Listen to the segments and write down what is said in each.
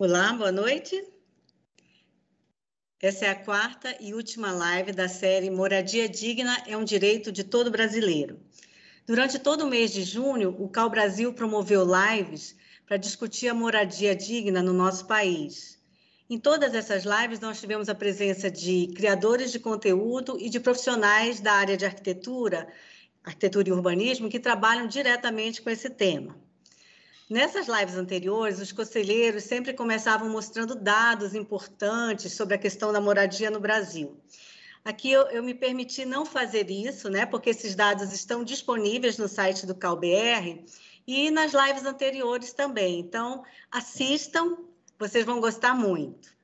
Olá, boa noite. Essa é a quarta e última live da série Moradia Digna é um Direito de Todo Brasileiro. Durante todo o mês de junho, o Cal Brasil promoveu lives para discutir a moradia digna no nosso país. Em todas essas lives, nós tivemos a presença de criadores de conteúdo e de profissionais da área de arquitetura, arquitetura e urbanismo, que trabalham diretamente com esse tema. Nessas lives anteriores, os conselheiros sempre começavam mostrando dados importantes sobre a questão da moradia no Brasil. Aqui eu, eu, me permiti não fazer isso, né? Porque esses dados estão disponíveis no site do CalBR e nas lives anteriores também. Então, assistam, vocês vão gostar muito.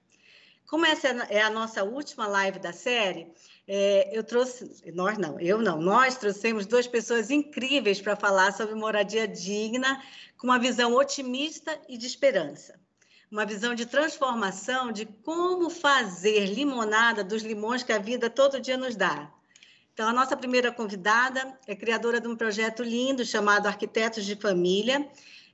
Como essa é a é nossa última live da série, é, eu trouxe, nós não, eu não, nós trouxemos duas pessoas incríveis para falar sobre moradia digna, com uma visão otimista e de esperança. Uma visão de transformação de como fazer limonada dos limões que a vida todo dia nos dá. Então, a nossa primeira convidada é criadora de um projeto lindo chamado Arquitetos de Família,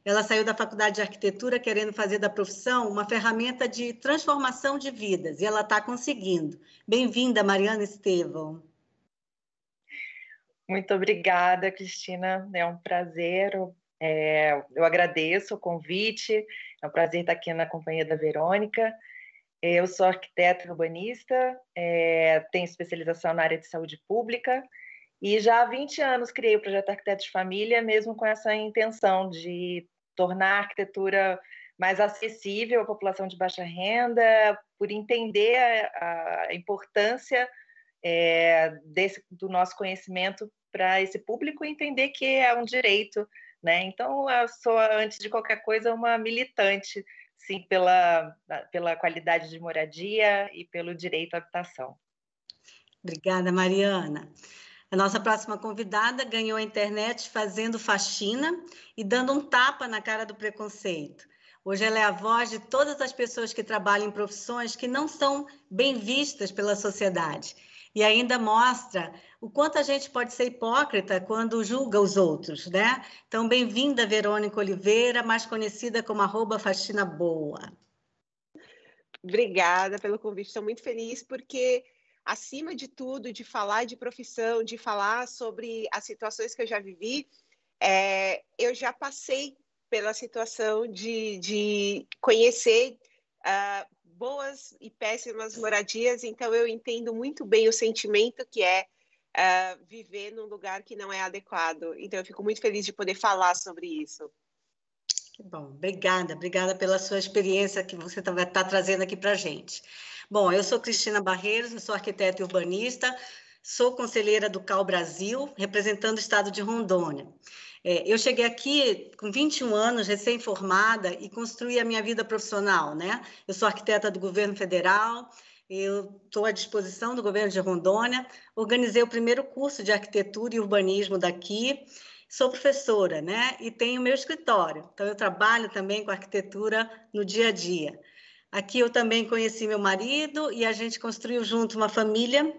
ela saiu da faculdade de arquitetura querendo fazer da profissão uma ferramenta de transformação de vidas e ela está conseguindo. Bem-vinda, Mariana Estevão. Muito obrigada, Cristina. É um prazer. É, eu agradeço o convite. É um prazer estar aqui na companhia da Verônica. Eu sou arquiteta urbanista, é, tenho especialização na área de saúde pública e já há 20 anos criei o projeto Arquiteto de Família, mesmo com essa intenção de tornar a arquitetura mais acessível à população de baixa renda, por entender a, a importância é, desse, do nosso conhecimento para esse público entender que é um direito. Né? Então, eu sou, antes de qualquer coisa, uma militante sim pela, pela qualidade de moradia e pelo direito à habitação. Obrigada, Mariana. A nossa próxima convidada ganhou a internet fazendo faxina e dando um tapa na cara do preconceito. Hoje ela é a voz de todas as pessoas que trabalham em profissões que não são bem vistas pela sociedade. E ainda mostra o quanto a gente pode ser hipócrita quando julga os outros, né? Então, bem-vinda, Verônica Oliveira, mais conhecida como arroba faxina boa. Obrigada pelo convite, estou muito feliz porque acima de tudo, de falar de profissão, de falar sobre as situações que eu já vivi, é, eu já passei pela situação de, de conhecer uh, boas e péssimas moradias, então eu entendo muito bem o sentimento que é uh, viver num lugar que não é adequado. Então eu fico muito feliz de poder falar sobre isso. Que bom, obrigada, obrigada pela sua experiência que você está tá trazendo aqui para gente. Bom, eu sou Cristina Barreiros, eu sou arquiteta e urbanista, sou conselheira do CAL Brasil, representando o estado de Rondônia. É, eu cheguei aqui com 21 anos, recém-formada, e construí a minha vida profissional, né? Eu sou arquiteta do governo federal, eu estou à disposição do governo de Rondônia, organizei o primeiro curso de arquitetura e urbanismo daqui, sou professora, né? E tenho meu escritório, então eu trabalho também com arquitetura no dia a dia. Aqui eu também conheci meu marido e a gente construiu junto uma família.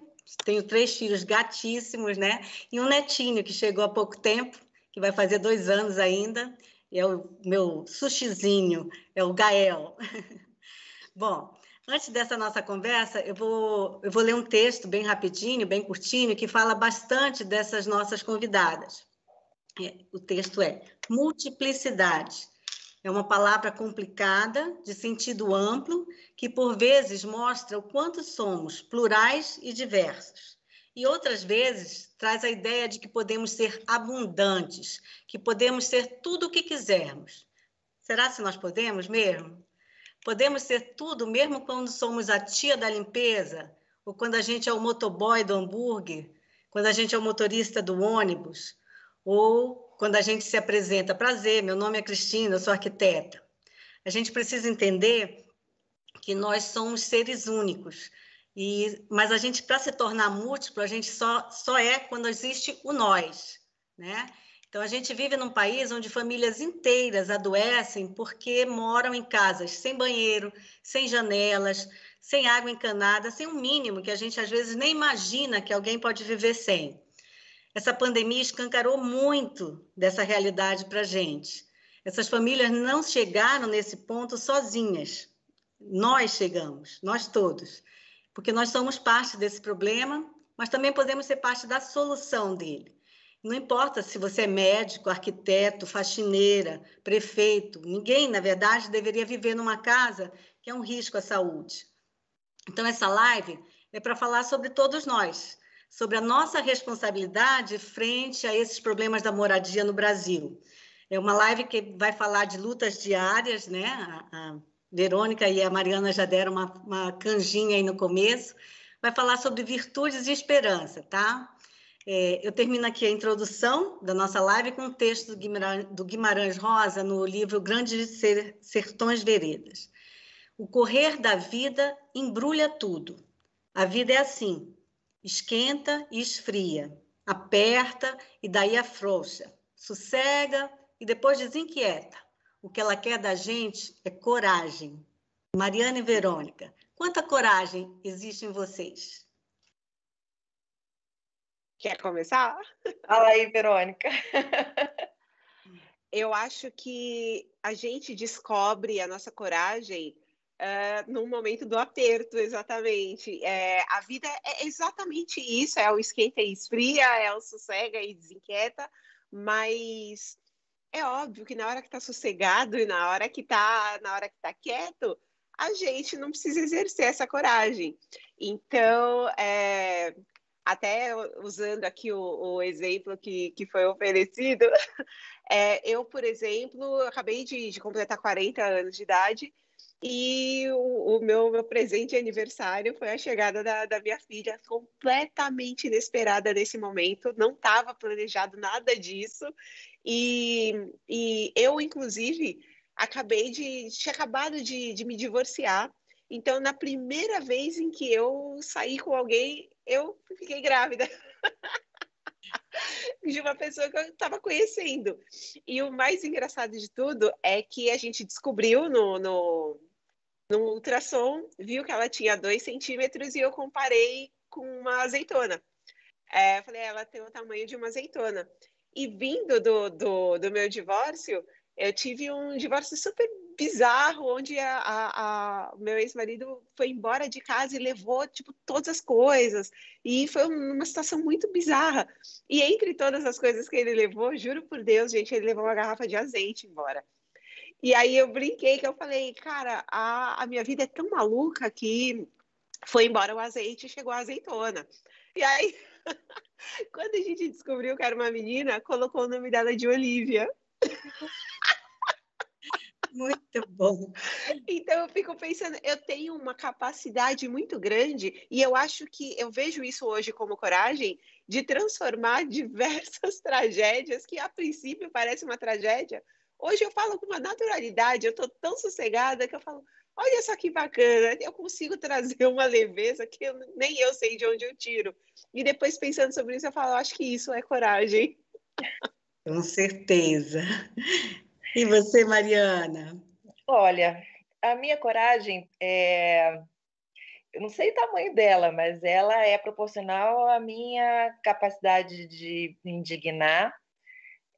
Tenho três filhos gatíssimos, né? E um netinho que chegou há pouco tempo, que vai fazer dois anos ainda. é o meu sushizinho, é o Gael. Bom, antes dessa nossa conversa, eu vou, eu vou ler um texto bem rapidinho, bem curtinho, que fala bastante dessas nossas convidadas. É, o texto é Multiplicidade é uma palavra complicada, de sentido amplo, que por vezes mostra o quanto somos plurais e diversos. E outras vezes traz a ideia de que podemos ser abundantes, que podemos ser tudo o que quisermos. Será se nós podemos mesmo? Podemos ser tudo mesmo quando somos a tia da limpeza, ou quando a gente é o motoboy do hambúrguer, quando a gente é o motorista do ônibus, ou quando a gente se apresenta, prazer, meu nome é Cristina, eu sou arquiteta. A gente precisa entender que nós somos seres únicos. E, mas a gente, para se tornar múltiplo, a gente só, só é quando existe o nós, né? Então, a gente vive num país onde famílias inteiras adoecem porque moram em casas sem banheiro, sem janelas, sem água encanada, sem o um mínimo que a gente às vezes nem imagina que alguém pode viver sem. Essa pandemia escancarou muito dessa realidade para a gente. Essas famílias não chegaram nesse ponto sozinhas. Nós chegamos, nós todos, porque nós somos parte desse problema, mas também podemos ser parte da solução dele. Não importa se você é médico, arquiteto, faxineira, prefeito, ninguém, na verdade, deveria viver numa casa que é um risco à saúde. Então, essa live é para falar sobre todos nós, sobre a nossa responsabilidade frente a esses problemas da moradia no Brasil. É uma live que vai falar de lutas diárias, né? A, Verônica e a Mariana já deram uma, uma canjinha aí no começo. Vai falar sobre virtudes e esperança, tá? É, eu termino aqui a introdução da nossa live com um texto do Guimarães, do Guimarães Rosa no livro Grandes Sertões Veredas. O correr da vida embrulha tudo. A vida é assim, Esquenta e esfria, aperta e daí afrouxa, sossega e depois desinquieta. O que ela quer da gente é coragem. Mariana e Verônica, quanta coragem existe em vocês? Quer começar? Fala aí, Verônica. Eu acho que a gente descobre a nossa coragem uh, no momento do aperto, exatamente. É, a vida é exatamente isso: é o esquenta e esfria, é o sossega e desinquieta, mas é óbvio que na hora que está sossegado e na hora que está na hora que está quieto, a gente não precisa exercer essa coragem. Então, é, até usando aqui o, o, exemplo que, que foi oferecido, é, eu, por exemplo, acabei de, de, completar 40 anos de idade e o, o, meu, meu presente aniversário foi a chegada da, da minha filha, completamente inesperada nesse momento, não estava planejado nada disso. E, e eu, inclusive, acabei de. tinha acabado de, de me divorciar. Então, na primeira vez em que eu saí com alguém, eu fiquei grávida. de uma pessoa que eu estava conhecendo. E o mais engraçado de tudo é que a gente descobriu no, no no ultrassom, viu que ela tinha dois centímetros e eu comparei com uma azeitona. É, eu falei, é, ela tem o tamanho de uma azeitona. E vindo do, do, do meu divórcio, eu tive um divórcio super bizarro, onde o meu ex-marido foi embora de casa e levou, tipo, todas as coisas. E foi uma situação muito bizarra. E entre todas as coisas que ele levou, juro por Deus, gente, ele levou uma garrafa de azeite embora. E aí eu brinquei que eu falei, cara, a, a minha vida é tão maluca que foi embora o azeite e chegou a azeitona. E aí, quando a gente descobriu que era uma menina, colocou o nome dela de Olivia. Muito bom. Então eu fico pensando, eu tenho uma capacidade muito grande e eu acho que eu vejo isso hoje como coragem de transformar diversas tragédias que a princípio parece uma tragédia Hoje eu falo com uma naturalidade, eu estou tão sossegada que eu falo, olha só que bacana, eu consigo trazer uma leveza que eu, nem eu sei de onde eu tiro. E depois pensando sobre isso, eu falo, acho que isso é coragem. Com certeza. E você, Mariana? Olha, a minha coragem é... Eu não sei o tamanho dela, mas ela é proporcional à minha capacidade de me indignar,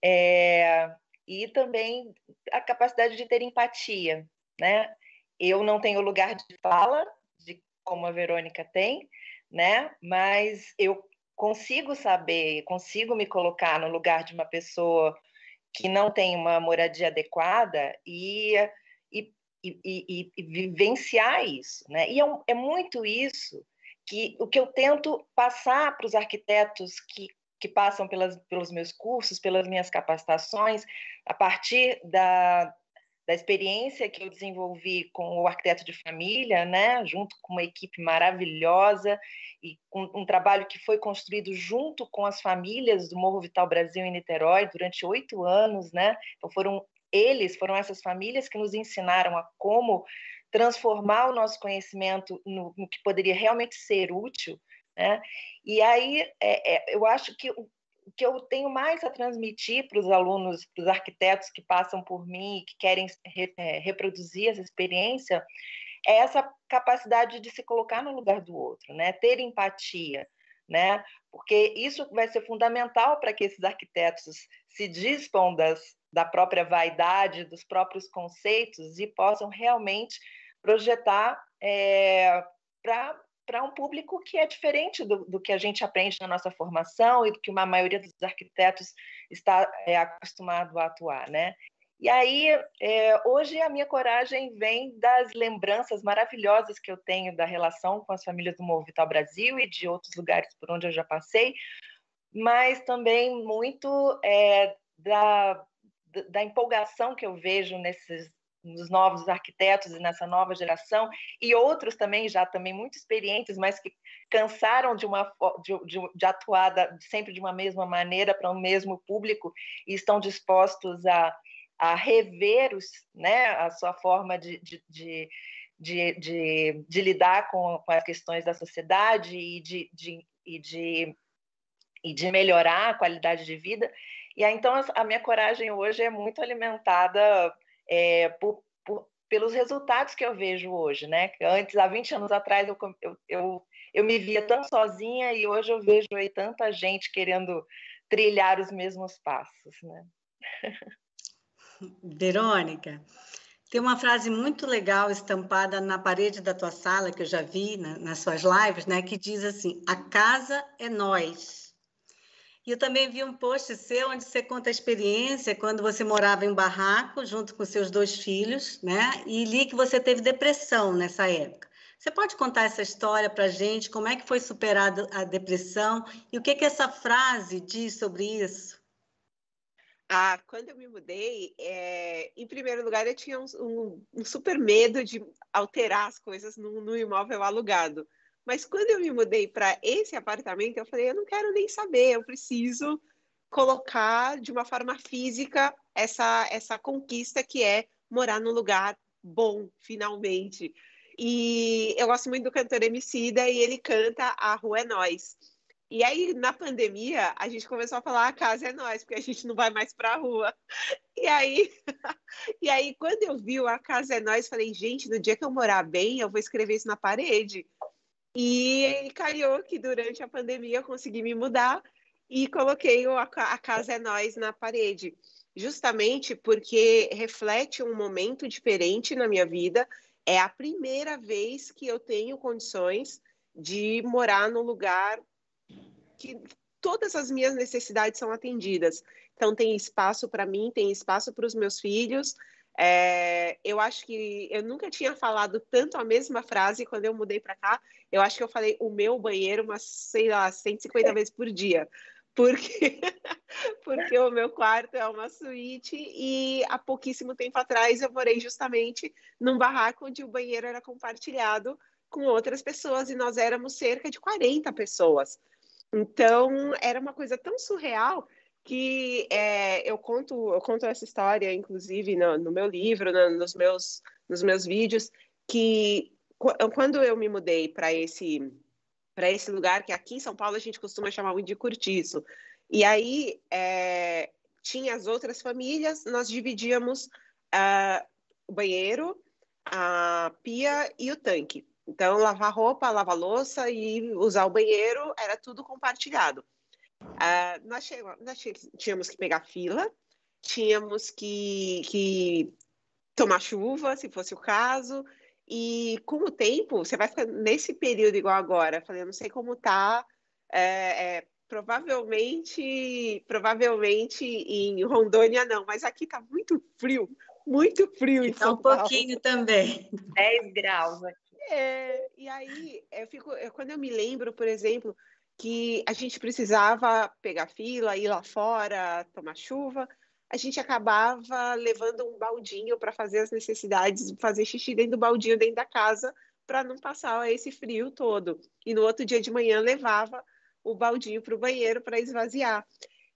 é, e também a capacidade de ter empatia, né? Eu não tenho lugar de fala, de como a Verônica tem, né? Mas eu consigo saber, consigo me colocar no lugar de uma pessoa que não tem uma moradia adequada e, e, e, e vivenciar isso, né? E é, é muito isso que o que eu tento passar para os arquitetos que que passam pelas, pelos meus cursos, pelas minhas capacitações, a partir da, da experiência que eu desenvolvi com o arquiteto de família, né, junto com uma equipe maravilhosa e com um trabalho que foi construído junto com as famílias do Morro Vital Brasil em Niterói durante oito anos, né? Então foram eles, foram essas famílias que nos ensinaram a como transformar o nosso conhecimento no, no que poderia realmente ser útil né? E aí é, é, eu acho que o que eu tenho mais a transmitir para os alunos, para os arquitetos que passam por mim e que querem re, é, reproduzir essa experiência, é essa capacidade de se colocar no lugar do outro, né? ter empatia. Né? Porque isso vai ser fundamental para que esses arquitetos se dispam das, da própria vaidade, dos próprios conceitos e possam realmente projetar é, para para um público que é diferente do, do, que a gente aprende na nossa formação e do que uma maioria dos arquitetos está é, acostumado a atuar, né? E aí, é, hoje a minha coragem vem das lembranças maravilhosas que eu tenho da relação com as famílias do Movital Brasil e de outros lugares por onde eu já passei, mas também muito é, da, da empolgação que eu vejo nesses nos novos arquitetos e nessa nova geração e outros também já também muito experientes, mas que cansaram de uma de, de, de atuar sempre de uma mesma maneira para o um mesmo público e estão dispostos a, a rever os, né, a sua forma de, de de, de, de, lidar com, com, as questões da sociedade e de, de, e, de, e de melhorar a qualidade de vida. E aí, então, a minha coragem hoje é muito alimentada é, por, por, pelos resultados que eu vejo hoje, né? Antes, há 20 anos atrás, eu, eu, eu, me via tão sozinha e hoje eu vejo aí tanta gente querendo trilhar os mesmos passos, né? Verônica, tem uma frase muito legal estampada na parede da tua sala que eu já vi na, nas suas lives, né? Que diz assim: a casa é nós. E eu também vi um post seu onde você conta a experiência quando você morava em um barraco junto com seus dois filhos, né? E li que você teve depressão nessa época. Você pode contar essa história para gente? Como é que foi superada a depressão e o que que essa frase diz sobre isso? Ah, quando eu me mudei, é... em primeiro lugar, eu tinha um, um, um, super medo de alterar as coisas no imóvel alugado mas quando eu me mudei para esse apartamento, eu falei, eu não quero nem saber, eu preciso colocar de uma forma física essa essa conquista que é morar num lugar bom, finalmente. E eu gosto muito do cantor Emicida e ele canta A Rua é Nós. E aí, na pandemia, a gente começou a falar a casa é nós, porque a gente não vai mais para a rua. E aí, e aí, quando eu vi o a casa é nós, falei, gente, no dia que eu morar bem, eu vou escrever isso na parede. E, caiu que durante a pandemia eu consegui me mudar e coloquei o, a, a Casa é Nós na parede, justamente porque reflete um momento diferente na minha vida. É a primeira vez que eu tenho condições de morar num lugar que todas as minhas necessidades são atendidas. Então, tem espaço para mim, tem espaço para os meus filhos, é, eu acho que eu nunca tinha falado tanto a mesma frase quando eu mudei para cá. Eu acho que eu falei o meu banheiro umas, sei lá, 150 é. vezes por dia. Porque, porque o meu quarto é uma suíte e há pouquíssimo tempo atrás eu morei justamente num barraco onde o banheiro era compartilhado com outras pessoas e nós éramos cerca de 40 pessoas. Então, era uma coisa tão surreal que é, eu conto eu conto essa história, inclusive, no, no meu livro, no, nos, meus, nos meus vídeos, que quando eu me mudei para esse para esse lugar que aqui em São Paulo a gente costuma chamar de cortiço. E aí é, tinha as outras famílias, nós dividíamos uh, o banheiro, a pia e o tanque. Então, lavar roupa, lavar louça e usar o banheiro era tudo compartilhado. Uh, nós, nós, tínhamos que pegar fila, tínhamos que, que, tomar chuva, se fosse o caso, e com o tempo, você vai ficar nesse período igual agora, falei, eu não sei como tá, é, é, provavelmente, provavelmente em Rondônia não, mas aqui tá muito frio, muito frio em tá São um Paulo. um pouquinho também, 10 graus aqui. É, e aí, eu fico, eu, quando eu me lembro, por exemplo, que a gente precisava pegar fila, ir lá fora, tomar chuva, a gente acabava levando um baldinho para fazer as necessidades, fazer xixi dentro do baldinho dentro da casa para não passar esse frio todo. E no outro dia de manhã levava o baldinho para o banheiro para esvaziar.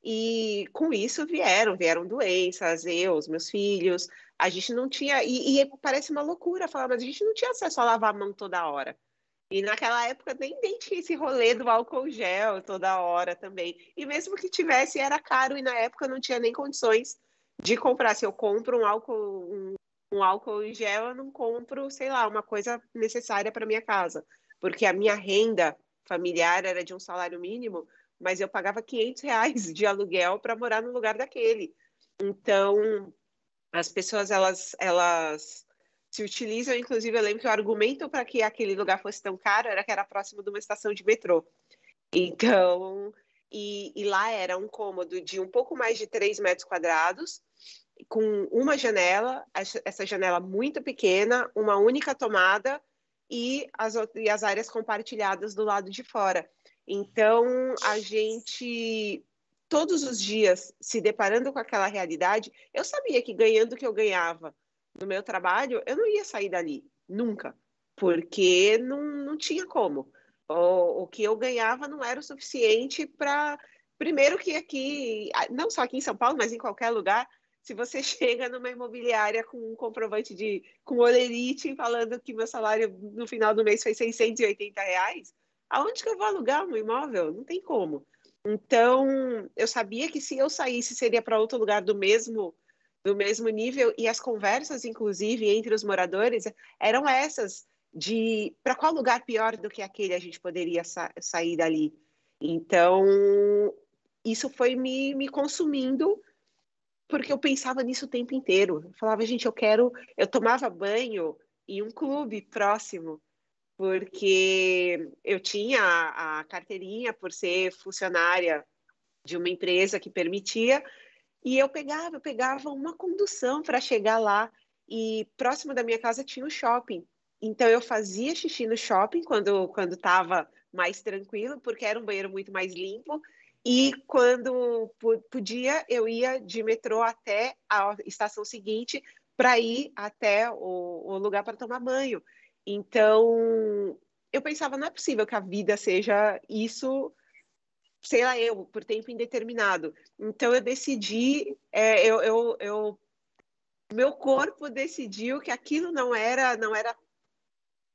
E com isso vieram, vieram doenças, eu, os meus filhos. A gente não tinha, e, e parece uma loucura falar, mas a gente não tinha acesso a lavar a mão toda hora. E naquela época nem, nem tinha esse rolê do álcool gel toda hora também. E mesmo que tivesse, era caro e na época não tinha nem condições de comprar. Se eu compro um álcool, um, um álcool em gel, eu não compro, sei lá, uma coisa necessária para minha casa. Porque a minha renda familiar era de um salário mínimo, mas eu pagava 500 reais de aluguel para morar no lugar daquele. Então, as pessoas, elas, elas se utilizam, inclusive eu lembro que o argumento para que aquele lugar fosse tão caro era que era próximo de uma estação de metrô. Então, e, e lá era um cômodo de um pouco mais de 3 metros quadrados, com uma janela, essa janela muito pequena, uma única tomada e as, e as áreas compartilhadas do lado de fora. Então, a gente todos os dias se deparando com aquela realidade, eu sabia que ganhando o que eu ganhava, no meu trabalho, eu não ia sair dali, nunca, porque não, não tinha como. O, o que eu ganhava não era o suficiente para. Primeiro, que aqui, não só aqui em São Paulo, mas em qualquer lugar, se você chega numa imobiliária com um comprovante de. com olerite falando que meu salário no final do mês foi 680 reais, aonde que eu vou alugar um imóvel? Não tem como. Então, eu sabia que se eu saísse seria para outro lugar do mesmo do mesmo nível e as conversas, inclusive, entre os moradores eram essas de para qual lugar pior do que aquele a gente poderia sa sair dali. Então, isso foi me, me consumindo porque eu pensava nisso o tempo inteiro. Eu falava, gente, eu quero. Eu tomava banho em um clube próximo, porque eu tinha a, a carteirinha por ser funcionária de uma empresa que permitia, e eu pegava, eu pegava uma condução para chegar lá. E próximo da minha casa tinha o um shopping. Então eu fazia xixi no shopping quando quando estava mais tranquilo, porque era um banheiro muito mais limpo. E quando podia, eu ia de metrô até a estação seguinte para ir até o, o lugar para tomar banho. Então eu pensava, não é possível que a vida seja isso sei lá, eu, por tempo indeterminado. Então eu decidi, é, eu, eu, eu, meu corpo decidiu que aquilo não era, não era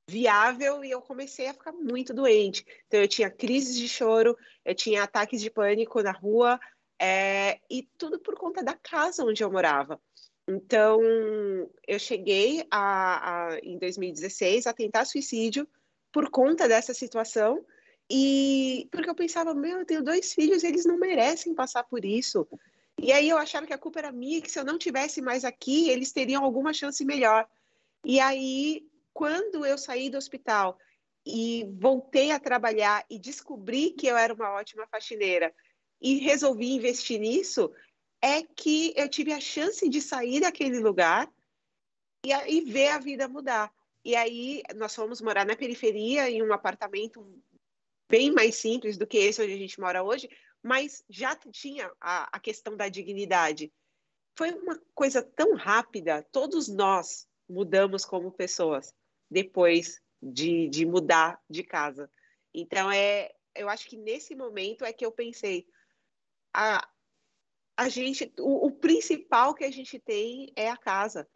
viável e eu comecei a ficar muito doente. Então eu tinha crises de choro, eu tinha ataques de pânico na rua é, e tudo por conta da casa onde eu morava. Então eu cheguei a, a, em 2016 a tentar suicídio por conta dessa situação e porque eu pensava, meu, eu tenho dois filhos, eles não merecem passar por isso. E aí eu achava que a culpa era minha, que se eu não tivesse mais aqui, eles teriam alguma chance melhor. E aí, quando eu saí do hospital e voltei a trabalhar e descobri que eu era uma ótima faxineira e resolvi investir nisso, é que eu tive a chance de sair daquele lugar e, e ver a vida mudar. E aí nós fomos morar na periferia em um apartamento bem mais simples do que esse onde a gente mora hoje, mas já tinha a, a questão da dignidade. Foi uma coisa tão rápida, todos nós mudamos como pessoas depois de, de mudar de casa. Então, é, eu acho que nesse momento é que eu pensei, a, a gente, o, o, principal que a gente tem é a casa.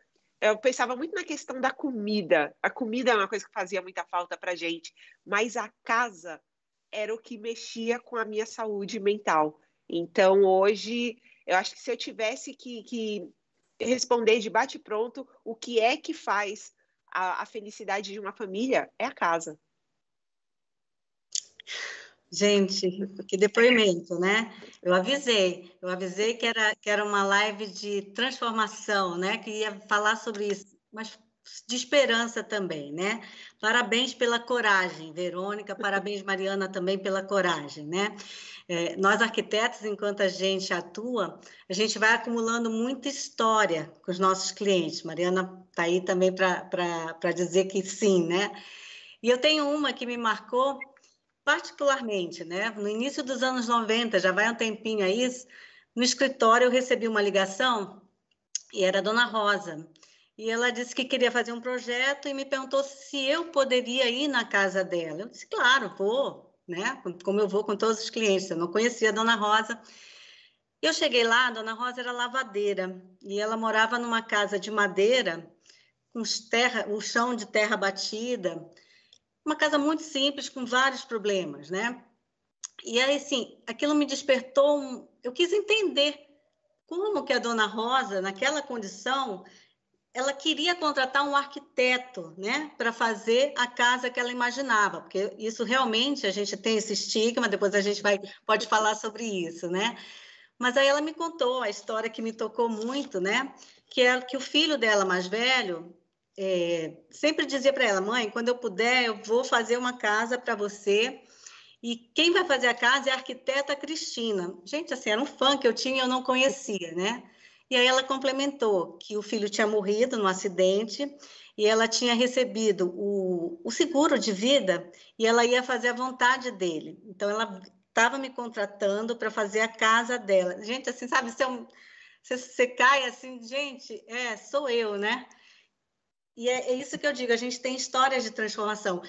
Eu pensava muito na questão da comida. A comida é uma coisa que fazia muita falta para gente, mas a casa era o que mexia com a minha saúde mental. Então, hoje, eu acho que se eu tivesse que, que responder de bate-pronto o que é que faz a, a felicidade de uma família, é a casa. Gente, que depoimento, né? Eu avisei, eu avisei que era, que era uma live de transformação, né? Que ia falar sobre isso, mas de esperança também, né? Parabéns pela coragem, Verônica, parabéns, Mariana, também pela coragem, né? É, nós arquitetos, enquanto a gente atua, a gente vai acumulando muita história com os nossos clientes. Mariana está aí também para dizer que sim, né? E eu tenho uma que me marcou particularmente, né? No início dos anos 90, já vai um tempinho aí, no escritório eu recebi uma ligação e era a Dona Rosa, e ela disse que queria fazer um projeto e me perguntou se eu poderia ir na casa dela. Eu disse, claro, vou, né? Como eu vou com todos os clientes. Eu não conhecia a dona Rosa. Eu cheguei lá, a dona Rosa era lavadeira e ela morava numa casa de madeira com terra, o chão de terra batida. Uma casa muito simples com vários problemas, né? E aí, assim, aquilo me despertou. Um... Eu quis entender como que a dona Rosa, naquela condição, ela queria contratar um arquiteto, né, para fazer a casa que ela imaginava, porque isso realmente a gente tem esse estigma, depois a gente vai pode falar sobre isso, né? Mas aí ela me contou a história que me tocou muito, né, que é que o filho dela mais velho é, sempre dizia para ela, mãe, quando eu puder eu vou fazer uma casa para você. E quem vai fazer a casa é a arquiteta Cristina. Gente, assim, era um fã que eu tinha e eu não conhecia, né? E aí ela complementou que o filho tinha morrido no acidente e ela tinha recebido o, o seguro de vida e ela ia fazer a vontade dele. Então ela estava me contratando para fazer a casa dela. Gente, assim, sabe, você, é um, você, você cai assim, gente, é, sou eu, né? E é, é isso que eu digo, a gente tem histórias de transformação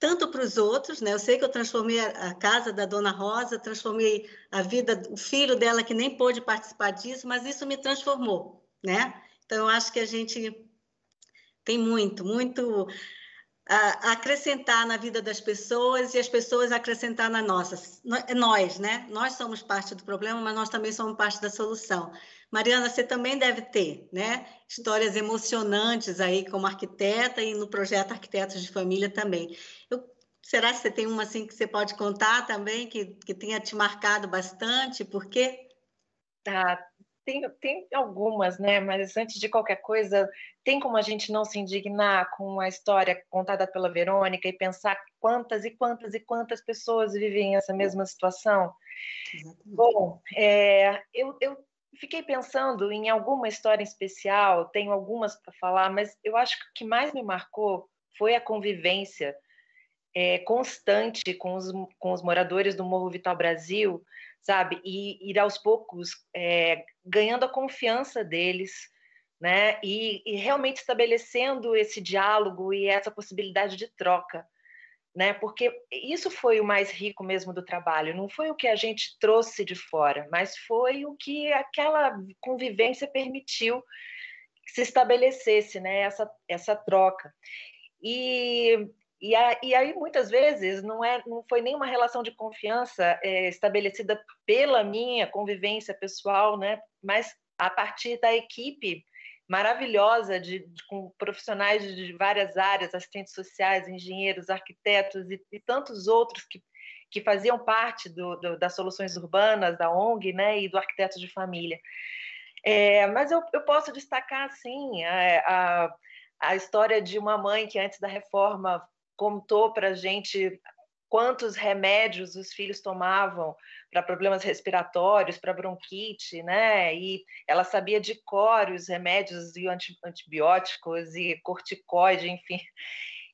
tanto para os outros, né? Eu sei que eu transformei a casa da Dona Rosa, transformei a vida, o filho dela que nem pôde participar disso, mas isso me transformou, né? Então eu acho que a gente tem muito, muito a acrescentar na vida das pessoas e as pessoas acrescentar na nossa. Nós, né? Nós somos parte do problema, mas nós também somos parte da solução. Mariana, você também deve ter, né? Histórias emocionantes aí como arquiteta e no projeto Arquitetos de Família também. Eu, será que você tem uma assim que você pode contar também que, que tenha te marcado bastante? Por quê? Tá, tem, tem algumas, né? Mas antes de qualquer coisa, tem como a gente não se indignar com a história contada pela Verônica e pensar quantas e quantas e quantas pessoas vivem essa mesma situação? Exatamente. Bom, é, eu, eu fiquei pensando em alguma história em especial, tenho algumas para falar, mas eu acho que o que mais me marcou foi a convivência é, constante com os, com os moradores do Morro Vital Brasil, sabe? E ir aos poucos é, ganhando a confiança deles, né? E, e, realmente estabelecendo esse diálogo e essa possibilidade de troca, né? Porque isso foi o mais rico mesmo do trabalho. Não foi o que a gente trouxe de fora, mas foi o que aquela convivência permitiu que se estabelecesse, né? Essa essa troca. E e, a, e, aí, muitas vezes, não, é, não foi nenhuma relação de confiança é, estabelecida pela minha convivência pessoal, né? mas a partir da equipe maravilhosa de, de com profissionais de várias áreas, assistentes sociais, engenheiros, arquitetos e, e tantos outros que, que faziam parte do, do, das soluções urbanas, da ONG né? e do arquiteto de família. É, mas eu, eu, posso destacar, sim, a, a a história de uma mãe que antes da reforma contou para a gente quantos remédios os filhos tomavam para problemas respiratórios, para bronquite, né? E ela sabia de cor os remédios e antibióticos e corticoide, enfim.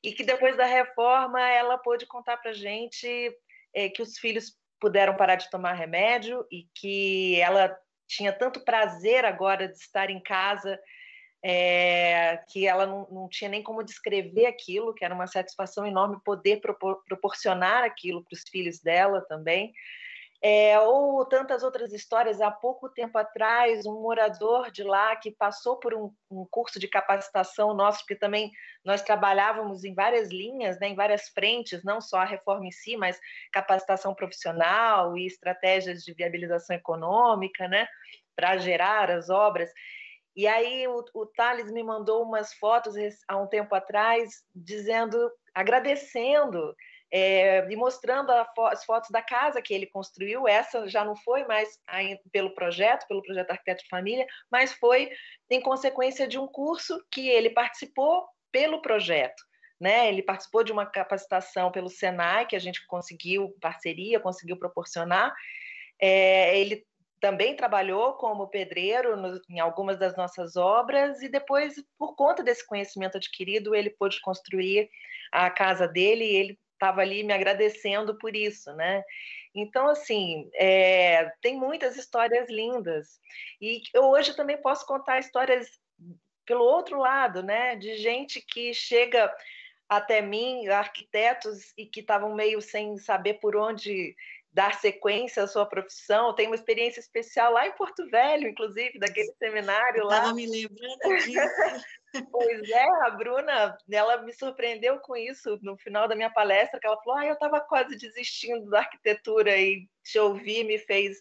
E que depois da reforma ela pôde contar para gente é, que os filhos puderam parar de tomar remédio e que ela tinha tanto prazer agora de estar em casa é, que ela não, não, tinha nem como descrever aquilo, que era uma satisfação enorme poder propor, proporcionar aquilo para os filhos dela também. É, ou tantas outras histórias. Há pouco tempo atrás, um morador de lá que passou por um, um curso de capacitação nosso, porque também nós trabalhávamos em várias linhas, né, em várias frentes, não só a reforma em si, mas capacitação profissional e estratégias de viabilização econômica, né, para gerar as obras. E aí o, o Thales me mandou umas fotos há um tempo atrás, dizendo, agradecendo é, e mostrando fo as fotos da casa que ele construiu. Essa já não foi mais aí, pelo projeto, pelo projeto Arquiteto de Família, mas foi em consequência de um curso que ele participou pelo projeto. Né? Ele participou de uma capacitação pelo Senai, que a gente conseguiu parceria, conseguiu proporcionar. É, ele também trabalhou como pedreiro no, em algumas das nossas obras e depois, por conta desse conhecimento adquirido, ele pôde construir a casa dele e ele estava ali me agradecendo por isso, né? Então, assim, é, tem muitas histórias lindas. E eu hoje também posso contar histórias pelo outro lado, né? De gente que chega até mim, arquitetos, e que estavam meio sem saber por onde dar sequência à sua profissão. Tem uma experiência especial lá em Porto Velho, inclusive, daquele seminário Eu lá. Estava me lembrando disso. Pois é, a Bruna, ela me surpreendeu com isso no final da minha palestra, que ela falou: "Ah, eu estava quase desistindo da arquitetura e te ouvir me fez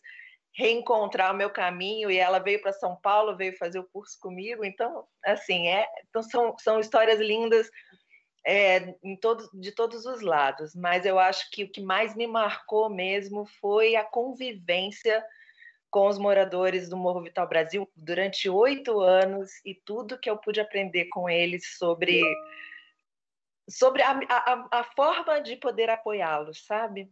reencontrar o meu caminho". E ela veio para São Paulo, veio fazer o curso comigo. Então, assim, é, então são, são histórias lindas é, em todo, de todos os lados, mas eu acho que o que mais me marcou mesmo foi a convivência com os moradores do Morro Vital Brasil durante oito anos e tudo que eu pude aprender com eles sobre, sobre a, a, a forma de poder apoiá-los, sabe?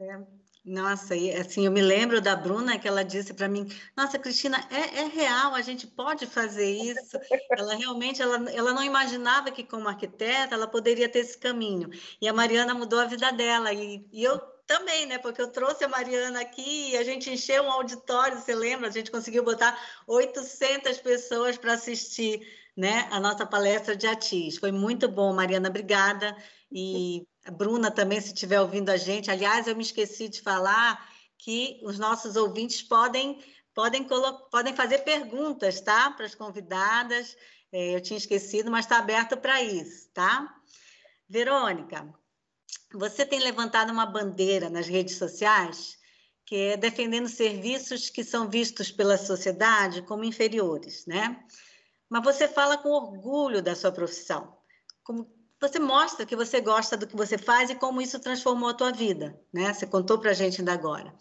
É nossa, e assim, eu me lembro da Bruna que ela disse para mim, nossa, Cristina, é, é, real, a gente pode fazer isso. ela realmente, ela, ela não imaginava que como arquiteta ela poderia ter esse caminho. E a Mariana mudou a vida dela, e, e eu também, né? Porque eu trouxe a Mariana aqui e a gente encheu um auditório, você lembra? A gente conseguiu botar 800 pessoas para assistir né, a nossa palestra de Atis. Foi muito bom, Mariana, obrigada. E Bruna também, se estiver ouvindo a gente. Aliás, eu me esqueci de falar que os nossos ouvintes podem podem, podem fazer perguntas, tá? Para as convidadas. É, eu tinha esquecido, mas está aberto para isso, tá? Verônica, você tem levantado uma bandeira nas redes sociais que é defendendo serviços que são vistos pela sociedade como inferiores, né? Mas você fala com orgulho da sua profissão, como você mostra que você gosta do que você faz e como isso transformou a tua vida, né? Você contou para a gente ainda agora.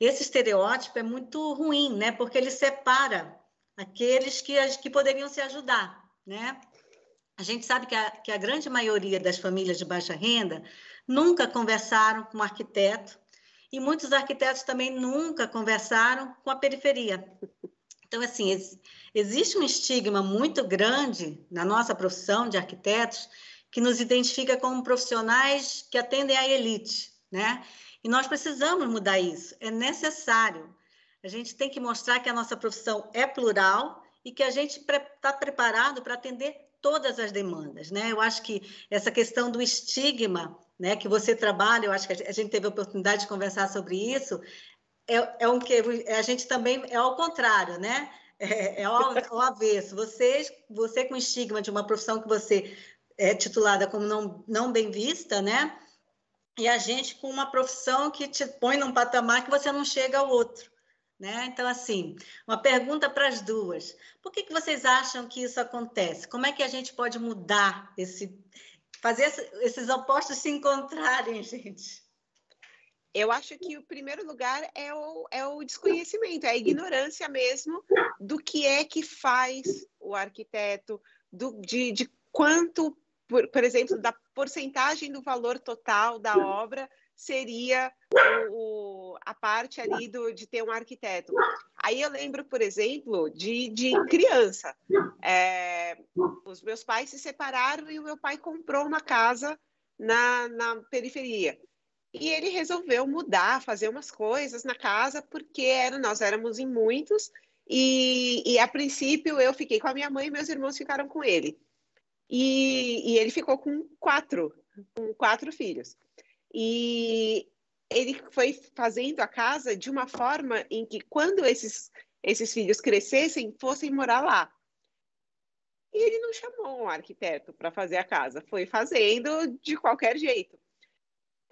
Esse estereótipo é muito ruim, né? Porque ele separa aqueles que, que poderiam se ajudar, né? A gente sabe que a, que a grande maioria das famílias de baixa renda nunca conversaram com um arquiteto e muitos arquitetos também nunca conversaram com a periferia. Então, assim, existe um estigma muito grande na nossa profissão de arquitetos que nos identifica como profissionais que atendem à elite, né? E nós precisamos mudar isso, é necessário. A gente tem que mostrar que a nossa profissão é plural e que a gente está preparado para atender todas as demandas, né? Eu acho que essa questão do estigma, né, que você trabalha, eu acho que a gente teve a oportunidade de conversar sobre isso, é, é um que a gente também é ao contrário, né? É, é ao, ao avesso. Você, você com estigma de uma profissão que você é, titulada como não, não bem vista, né? E a gente com uma profissão que te põe num patamar que você não chega ao outro. Né? Então, assim, uma pergunta para as duas. Por que, que vocês acham que isso acontece? Como é que a gente pode mudar esse. fazer esses opostos se encontrarem, gente? Eu acho que o primeiro lugar é o, é o desconhecimento, é a ignorância mesmo do que é que faz o arquiteto, do, de, de quanto por, por exemplo, da porcentagem do valor total da obra seria o, o, a parte ali do, de ter um arquiteto. Aí eu lembro, por exemplo, de, de criança. É, os meus pais se separaram e o meu pai comprou uma casa na, na periferia. E ele resolveu mudar, fazer umas coisas na casa, porque era, nós éramos em muitos. E, e a princípio eu fiquei com a minha mãe e meus irmãos ficaram com ele. E, e ele ficou com quatro, com quatro filhos. E ele foi fazendo a casa de uma forma em que quando esses, esses filhos crescessem, fossem morar lá. E ele não chamou um arquiteto para fazer a casa, foi fazendo de qualquer jeito.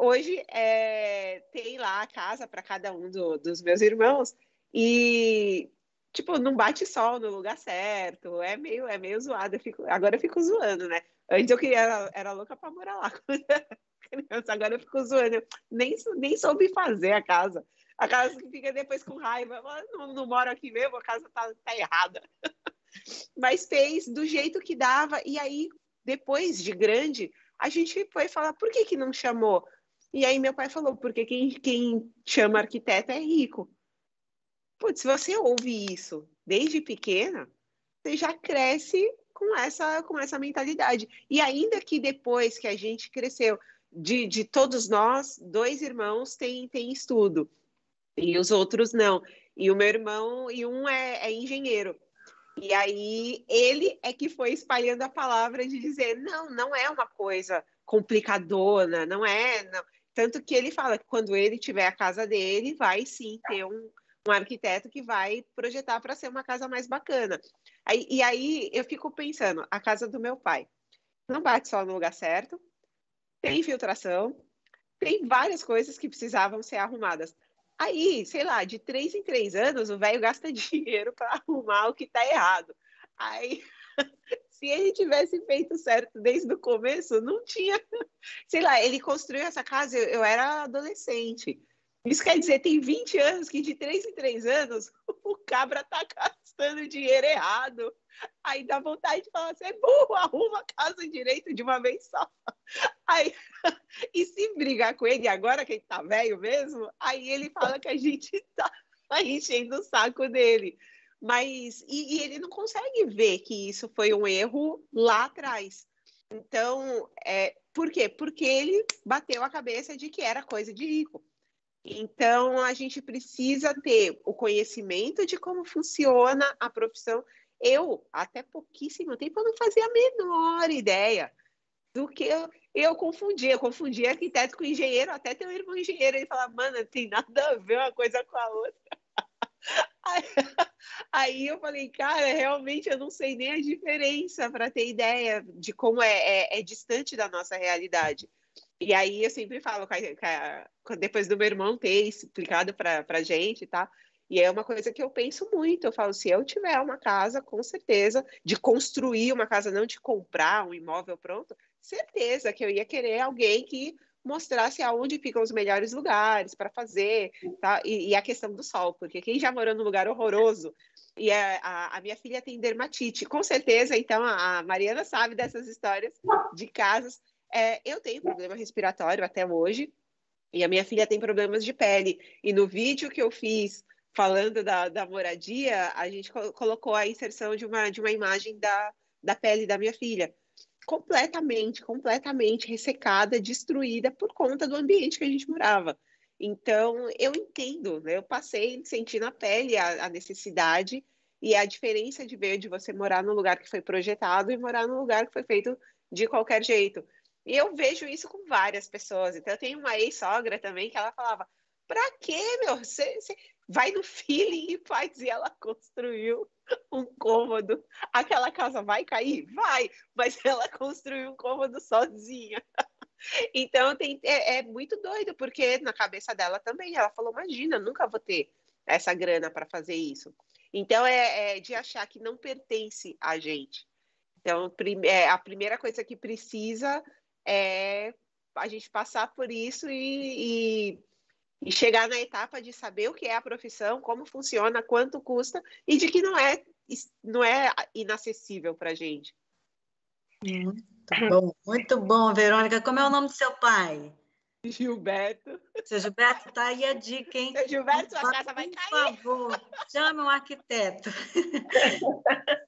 Hoje é, tem lá a casa para cada um do, dos meus irmãos e tipo, não bate sol no lugar certo, é meio, é meio zoado, eu fico, agora eu fico zoando, né? Antes eu queria, era, louca pra morar lá agora eu fico zoando, eu nem, nem soube fazer a casa. A casa que fica depois com raiva, ah, não, não moro aqui mesmo, a casa tá, tá errada. Mas fez do jeito que dava, e aí, depois de grande, a gente foi falar, por que que não chamou? E aí meu pai falou, porque quem, quem chama arquiteto é rico. Putz, se você ouve isso desde pequena, você já cresce com essa, com essa mentalidade. E ainda que depois que a gente cresceu, de, de todos nós, dois irmãos têm, têm estudo, e os outros não. E o meu irmão, e um é, é engenheiro. E aí ele é que foi espalhando a palavra de dizer: não, não é uma coisa complicadona, não é. Não. Tanto que ele fala que quando ele tiver a casa dele, vai sim ter um, um arquiteto que vai projetar para ser uma casa mais bacana. Aí, e aí eu fico pensando, a casa do meu pai não bate só no lugar certo, tem infiltração, tem várias coisas que precisavam ser arrumadas. Aí, sei lá, de três em três anos, o velho gasta dinheiro para arrumar o que está errado. Aí, se ele tivesse feito certo desde o começo, não tinha. Sei lá, ele construiu essa casa, eu, eu era adolescente. Isso quer dizer, tem 20 anos que de 3 em 3 anos o cabra tá gastando dinheiro errado. Aí dá vontade de falar, você assim, é burro, arruma a casa direito de uma vez só. Aí, e se brigar com ele agora que ele tá velho mesmo, aí ele fala que a gente tá, tá enchendo o saco dele. Mas, e, e ele não consegue ver que isso foi um erro lá atrás. Então, é, por quê? Porque ele bateu a cabeça de que era coisa de rico. Então, a gente precisa ter o conhecimento de como funciona a profissão. Eu, até pouquíssimo tempo, não fazia a menor ideia do que eu, eu confundia. Eu confundia arquiteto com engenheiro, até teu irmão engenheiro. Ele falava, mano, tem nada a ver uma coisa com a outra. Aí, aí eu falei, cara, realmente eu não sei nem a diferença para ter ideia de como é, é, é distante da nossa realidade. E aí eu sempre falo, com a, com a, depois do meu irmão ter explicado para pra gente e tá? e é uma coisa que eu penso muito. Eu falo, se eu tiver uma casa, com certeza, de construir uma casa, não de comprar um imóvel pronto, certeza que eu ia querer alguém que mostrasse aonde ficam os melhores lugares para fazer, tá? E, e, a questão do sol, porque quem já morou num lugar horroroso e a, a, a minha filha tem dermatite, com certeza. Então a, a Mariana sabe dessas histórias de casas é, eu tenho problema respiratório até hoje, e a minha filha tem problemas de pele. E no vídeo que eu fiz falando da, da moradia, a gente co colocou a inserção de uma, de uma imagem da, da pele da minha filha. Completamente, completamente ressecada, destruída por conta do ambiente que a gente morava. Então, eu entendo, né? Eu passei, senti na pele a, a necessidade e a diferença de ver de você morar num lugar que foi projetado e morar num lugar que foi feito de qualquer jeito. E eu vejo isso com várias pessoas. Então, eu tenho uma ex-sogra também que ela falava: pra quê, meu? Você vai no feeling e faz. E ela construiu um cômodo. Aquela casa vai cair? Vai, mas ela construiu um cômodo sozinha. Então tem, é, é, muito doido, porque na cabeça dela também, ela falou: imagina, nunca vou ter essa grana para fazer isso. Então é, é, de achar que não pertence a gente. Então, é, a primeira coisa que precisa é a gente passar por isso e, e, e, chegar na etapa de saber o que é a profissão, como funciona, quanto custa e de que não é, não é inacessível para a gente. Muito uhum. tá bom, muito bom, Verônica. Como é o nome do seu pai? Gilberto. Seu Gilberto, tá aí a dica, hein? Seu Gilberto, sua casa vai cair. Por favor, chame um arquiteto.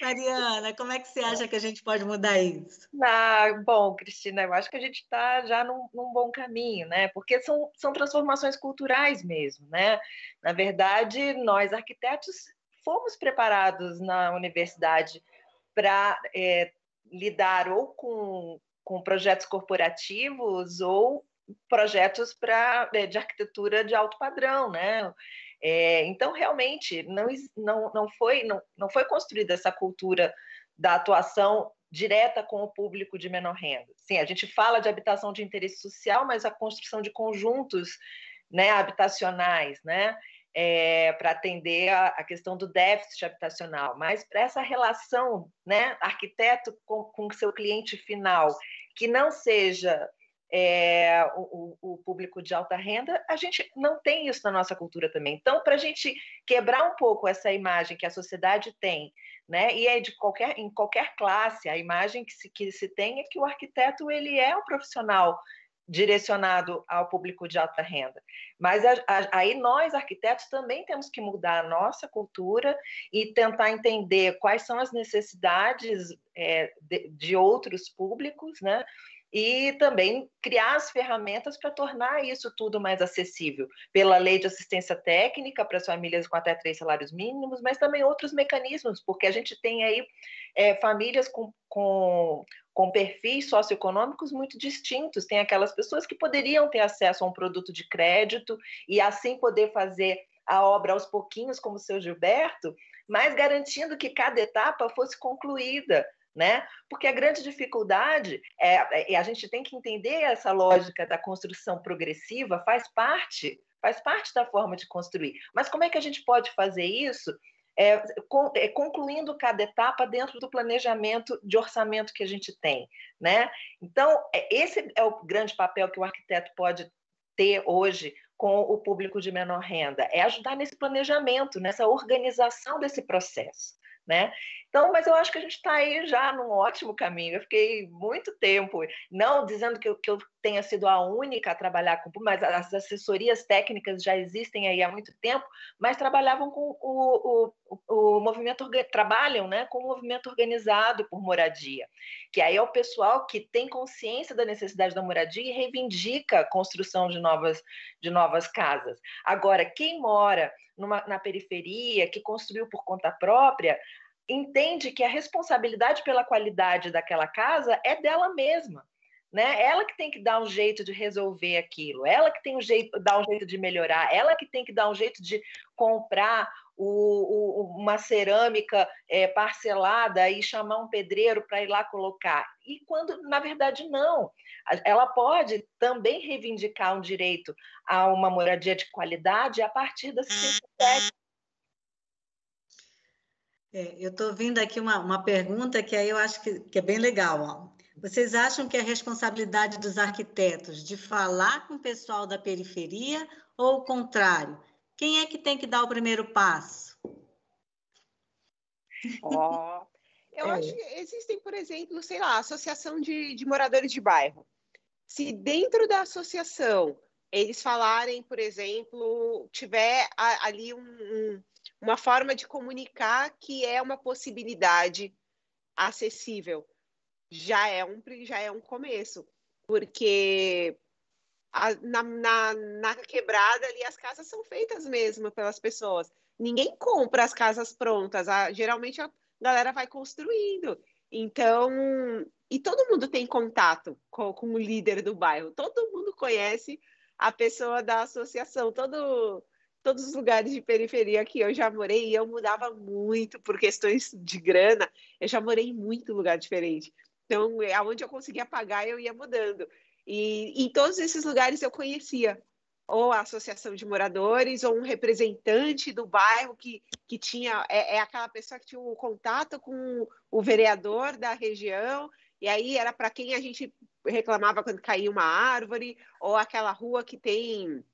Mariana, como é que você acha que a gente pode mudar isso? Ah, bom, Cristina, eu acho que a gente está já num, num, bom caminho, né? Porque são, são transformações culturais mesmo, né? Na verdade, nós arquitetos fomos preparados na universidade para é, lidar ou com, com projetos corporativos ou projetos pra, é, de arquitetura de alto padrão, né? É, então, realmente, não, não, não, foi, não, não foi construída essa cultura da atuação direta com o público de menor renda. Sim, a gente fala de habitação de interesse social, mas a construção de conjuntos né, habitacionais, né? É, para atender a, a, questão do déficit habitacional, mas para essa relação, né, arquiteto com, com seu cliente final, que não seja é, o, o, público de alta renda, a gente não tem isso na nossa cultura também. Então, para a gente quebrar um pouco essa imagem que a sociedade tem, né, e é de qualquer, em qualquer classe, a imagem que se, que se tem é que o arquiteto ele é um profissional direcionado ao público de alta renda. Mas a, a, aí nós, arquitetos, também temos que mudar a nossa cultura e tentar entender quais são as necessidades é, de, de outros públicos, né? e também criar as ferramentas para tornar isso tudo mais acessível, pela lei de assistência técnica para as famílias com até três salários mínimos, mas também outros mecanismos, porque a gente tem aí é, famílias com, com, com perfis socioeconômicos muito distintos. Tem aquelas pessoas que poderiam ter acesso a um produto de crédito e assim poder fazer a obra aos pouquinhos, como o seu Gilberto, mas garantindo que cada etapa fosse concluída né? Porque a grande dificuldade é, é, é, a gente tem que entender essa lógica da construção progressiva faz parte, faz parte da forma de construir. Mas como é que a gente pode fazer isso? É, é concluindo cada etapa dentro do planejamento de orçamento que a gente tem, né? Então esse é o grande papel que o arquiteto pode ter hoje com o público de menor renda, é ajudar nesse planejamento, nessa organização desse processo né? Então, mas eu acho que a gente está aí já num ótimo caminho. Eu fiquei muito tempo, não dizendo que eu, que eu tenha sido a única a trabalhar com, mas as assessorias técnicas já existem aí há muito tempo, mas trabalhavam com o, o, o movimento, trabalham né, com o movimento organizado por moradia, que aí é o pessoal que tem consciência da necessidade da moradia e reivindica a construção de novas, de novas casas. Agora, quem mora numa, na periferia, que construiu por conta própria, entende que a responsabilidade pela qualidade daquela casa é dela mesma. Né? Ela que tem que dar um jeito de resolver aquilo, ela que tem um jeito, dar um jeito de melhorar, ela que tem que dar um jeito de comprar o, o, uma cerâmica é, parcelada e chamar um pedreiro para ir lá colocar. E quando, na verdade, não. Ela pode também reivindicar um direito a uma moradia de qualidade a partir da assistência hum. técnica. É, eu estou vindo aqui uma, uma pergunta que aí eu acho que, que é bem legal. Ó. Vocês acham que é responsabilidade dos arquitetos de falar com o pessoal da periferia ou o contrário? Quem é que tem que dar o primeiro passo? oh, eu é. acho que existem, por exemplo, sei lá, associação de, de moradores de bairro. Se dentro da associação eles falarem, por exemplo, tiver a, ali um, um, uma forma de comunicar que é uma possibilidade acessível, já é um, já é um começo, porque a, na, na, na, quebrada ali, as casas são feitas mesmo pelas pessoas. Ninguém compra as casas prontas, a, geralmente a galera vai construindo. Então, e todo mundo tem contato com, com o líder do bairro, todo mundo conhece a pessoa da associação, todo, todos os lugares de periferia que eu já morei, e eu mudava muito por questões de grana, eu já morei em muito lugar diferente. Então, é, aonde eu conseguia pagar, eu ia mudando. E em todos esses lugares eu conhecia ou a associação de moradores, ou um representante do bairro que, que tinha, é, é aquela pessoa que tinha o um contato com o vereador da região, e aí era para quem a gente reclamava quando caía uma árvore, ou aquela rua que tem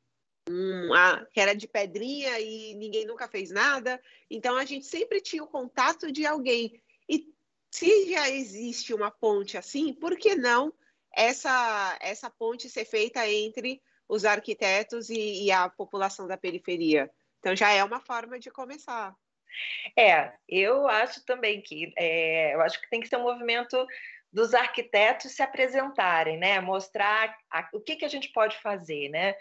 uma, que era de pedrinha e ninguém nunca fez nada. Então a gente sempre tinha o contato de alguém. E se já existe uma ponte assim, por que não essa, essa ponte ser feita entre os arquitetos e, e a população da periferia. Então, já é uma forma de começar. É, eu acho também que é, eu acho que tem que ser um movimento dos arquitetos se apresentarem, né? Mostrar a, o que, que a gente pode fazer, né?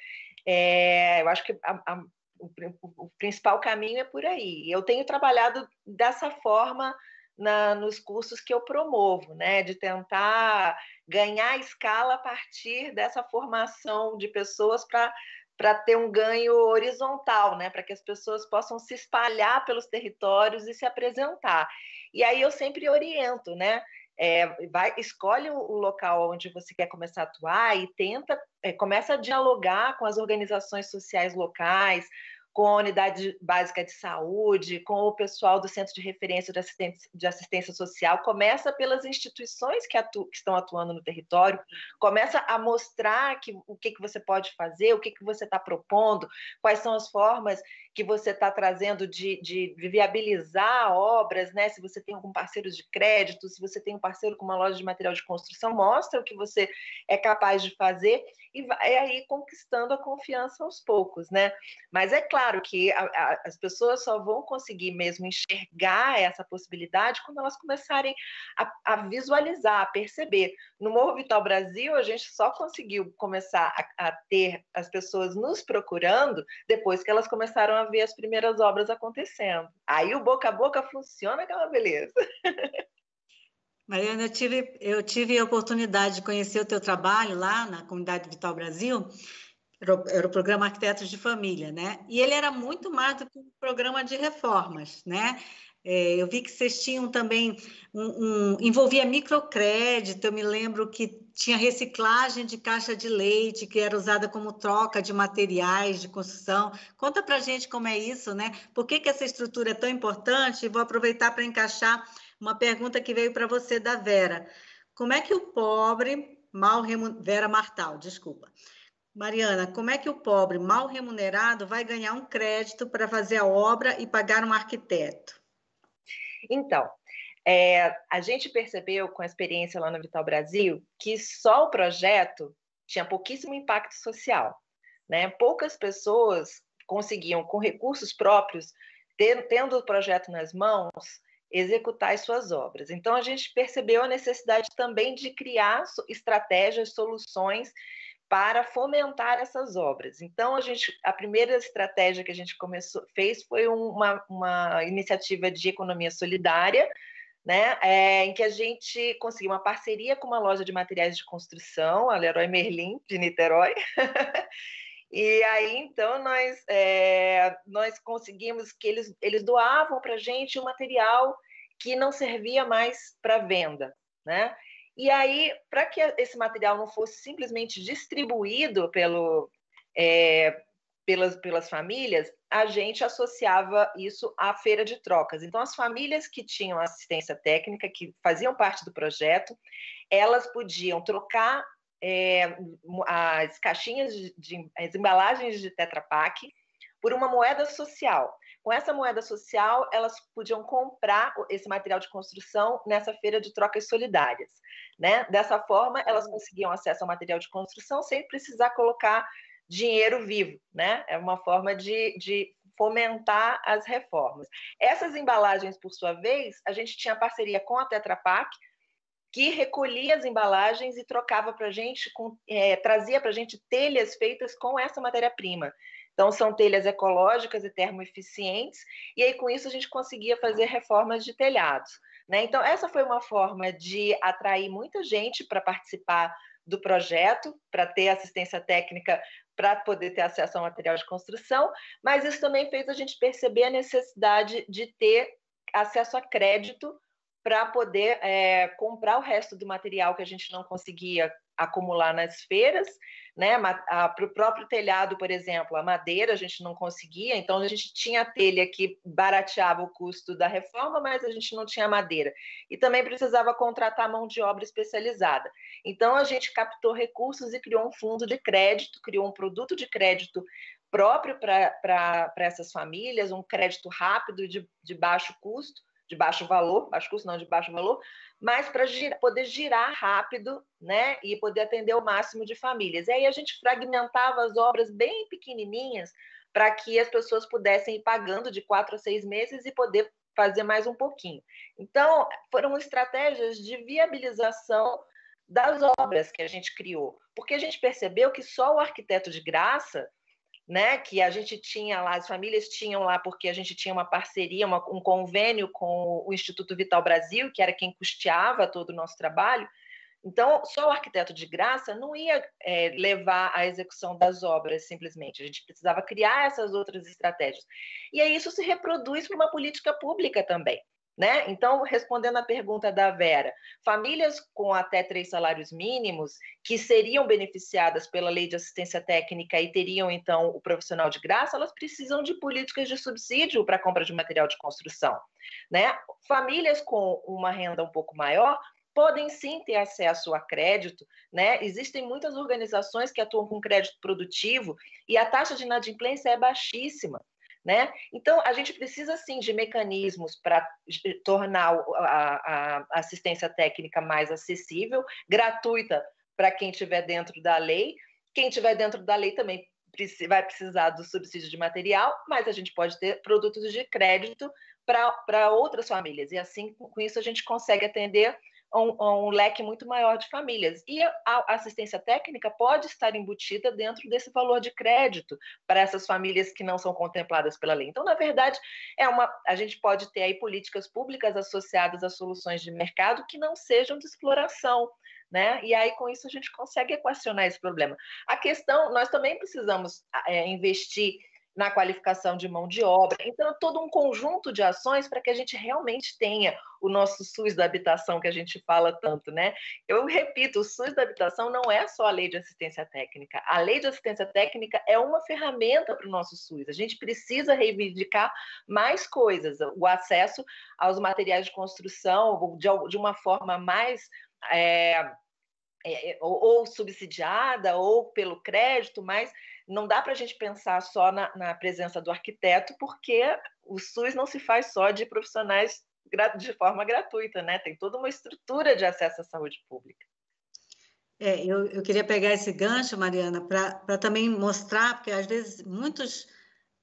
É, eu acho que a, a, o, o, principal caminho é por aí. Eu tenho trabalhado dessa forma na, nos cursos que eu promovo, né? De tentar ganhar escala a partir dessa formação de pessoas para para ter um ganho horizontal, né? Para que as pessoas possam se espalhar pelos territórios e se apresentar. E aí eu sempre oriento, né? É, vai, escolhe o local onde você quer começar a atuar e tenta, é, começa a dialogar com as organizações sociais locais, com a unidade básica de saúde, com o pessoal do Centro de Referência de Assistência, de assistência Social, começa pelas instituições que, atu, que, estão atuando no território, começa a mostrar que, o que, que você pode fazer, o que, que você está propondo, quais são as formas que você está trazendo de, de, viabilizar obras, né? se você tem algum parceiro de crédito, se você tem um parceiro com uma loja de material de construção, mostra o que você é capaz de fazer e vai aí conquistando a confiança aos poucos. Né? Mas é claro, claro que a, a, as pessoas só vão conseguir mesmo enxergar essa possibilidade quando elas começarem a, a visualizar, a perceber. No Morro Vital Brasil, a gente só conseguiu começar a, ter as pessoas nos procurando depois que elas começaram a ver as primeiras obras acontecendo. Aí o boca a boca funciona, que é uma beleza. Mariana, eu tive, eu tive a oportunidade de conhecer o teu trabalho lá na Comunidade Vital Brasil era o programa Arquitetos de Família, né? E ele era muito mais do que um programa de reformas, né? É, eu vi que vocês tinham também um, um, envolvia microcrédito. Eu me lembro que tinha reciclagem de caixa de leite que era usada como troca de materiais de construção. Conta para gente como é isso, né? Por que, que essa estrutura é tão importante? E vou aproveitar para encaixar uma pergunta que veio para você da Vera. Como é que o pobre mal remun... Vera Martal, desculpa. Mariana, como é que o pobre mal remunerado vai ganhar um crédito para fazer a obra e pagar um arquiteto? Então, é, a gente percebeu com a experiência lá no Vital Brasil que só o projeto tinha pouquíssimo impacto social. Né? Poucas pessoas conseguiam, com recursos próprios, ter, tendo o projeto nas mãos, executar as suas obras. Então, a gente percebeu a necessidade também de criar estratégias, soluções para fomentar essas obras. Então, a, gente, a primeira estratégia que a gente começou, fez foi uma, uma iniciativa de economia solidária, né, é, em que a gente conseguiu uma parceria com uma loja de materiais de construção, a Leroy Merlin, de Niterói. e aí, então, nós, é, nós conseguimos que eles, eles doavam para a gente um material que não servia mais para venda. Né? E aí, para que esse material não fosse simplesmente distribuído pelo, é, pelas, pelas famílias, a gente associava isso à feira de trocas. Então, as famílias que tinham assistência técnica, que faziam parte do projeto, elas podiam trocar é, as caixinhas de, de, as embalagens de Tetra Pak por uma moeda social. Com essa moeda social, elas podiam comprar esse material de construção nessa feira de trocas solidárias. Né? Dessa forma, elas uhum. conseguiam acesso ao material de construção sem precisar colocar dinheiro vivo. Né? É uma forma de, de fomentar as reformas. Essas embalagens, por sua vez, a gente tinha parceria com a Tetra Pak, que recolhia as embalagens e trocava para a gente, com, é, trazia para a gente telhas feitas com essa matéria-prima. Então, são telhas ecológicas e termoeficientes, e aí com isso a gente conseguia fazer reformas de telhados. Né? Então, essa foi uma forma de atrair muita gente para participar do projeto, para ter assistência técnica, para poder ter acesso ao material de construção, mas isso também fez a gente perceber a necessidade de ter acesso a crédito para poder é, comprar o resto do material que a gente não conseguia acumular nas feiras, né? Para o próprio telhado, por exemplo, a madeira a gente não conseguia, então a gente tinha telha que barateava o custo da reforma, mas a gente não tinha madeira. E também precisava contratar mão de obra especializada. Então a gente captou recursos e criou um fundo de crédito, criou um produto de crédito próprio para essas famílias, um crédito rápido de, de baixo custo de baixo valor, baixo custo não, de baixo valor, mas para poder girar rápido né, e poder atender o máximo de famílias. E aí a gente fragmentava as obras bem pequenininhas para que as pessoas pudessem ir pagando de quatro a seis meses e poder fazer mais um pouquinho. Então, foram estratégias de viabilização das obras que a gente criou, porque a gente percebeu que só o arquiteto de graça né? Que a gente tinha lá, as famílias tinham lá, porque a gente tinha uma parceria, uma, um convênio com o Instituto Vital Brasil, que era quem custeava todo o nosso trabalho. Então, só o arquiteto de graça não ia é, levar a execução das obras simplesmente. A gente precisava criar essas outras estratégias. E aí isso se reproduz para uma política pública também. Né? Então, respondendo à pergunta da Vera, famílias com até três salários mínimos que seriam beneficiadas pela lei de assistência técnica e teriam então o profissional de graça, elas precisam de políticas de subsídio para compra de material de construção, né? Famílias com uma renda um pouco maior podem sim ter acesso a crédito, né? Existem muitas organizações que atuam com crédito produtivo e a taxa de inadimplência é baixíssima. Né? Então, a gente precisa sim de mecanismos para eh, tornar a, a assistência técnica mais acessível, gratuita para quem estiver dentro da lei. Quem estiver dentro da lei também vai precisar do subsídio de material, mas a gente pode ter produtos de crédito para outras famílias. E assim, com isso, a gente consegue atender um, um, leque muito maior de famílias. E a assistência técnica pode estar embutida dentro desse valor de crédito para essas famílias que não são contempladas pela lei. Então, na verdade, é uma, a gente pode ter aí políticas públicas associadas a soluções de mercado que não sejam de exploração. Né? E aí, com isso, a gente consegue equacionar esse problema. A questão, nós também precisamos é, investir na qualificação de mão de obra. Então, é todo um conjunto de ações para que a gente realmente tenha o nosso SUS da habitação que a gente fala tanto, né? Eu repito, o SUS da habitação não é só a lei de assistência técnica. A lei de assistência técnica é uma ferramenta para o nosso SUS. A gente precisa reivindicar mais coisas, o acesso aos materiais de construção de uma forma mais. É, é, ou, ou subsidiada ou pelo crédito, mas não dá para a gente pensar só na, na, presença do arquiteto, porque o SUS não se faz só de profissionais de forma gratuita, né? Tem toda uma estrutura de acesso à saúde pública. É, eu, eu queria pegar esse gancho, Mariana, para também mostrar, porque às vezes muitos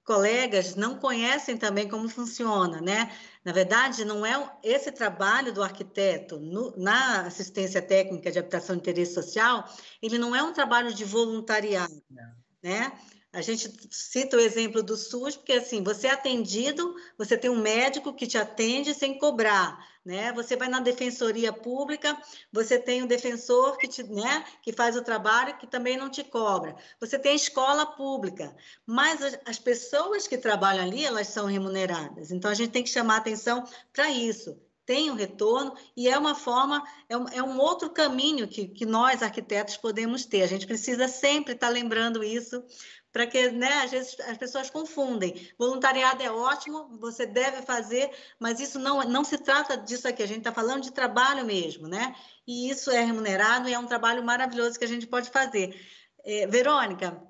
colegas não conhecem também como funciona, né? Na verdade, não é esse trabalho do arquiteto no, na assistência técnica de habitação de interesse social, ele não é um trabalho de voluntariado. Não né? A gente cita o exemplo do SUS, porque assim, você é atendido, você tem um médico que te atende sem cobrar, né? Você vai na defensoria pública, você tem um defensor que te, né, que faz o trabalho que também não te cobra. Você tem escola pública, mas as pessoas que trabalham ali, elas são remuneradas. Então a gente tem que chamar atenção para isso tem um retorno e é uma forma, é um, é um outro caminho que, que nós arquitetos podemos ter. A gente precisa sempre estar lembrando isso para que, né, às vezes as pessoas confundem. Voluntariado é ótimo, você deve fazer, mas isso não, não se trata disso aqui, a gente está falando de trabalho mesmo, né? E isso é remunerado e é um trabalho maravilhoso que a gente pode fazer. É, Verônica,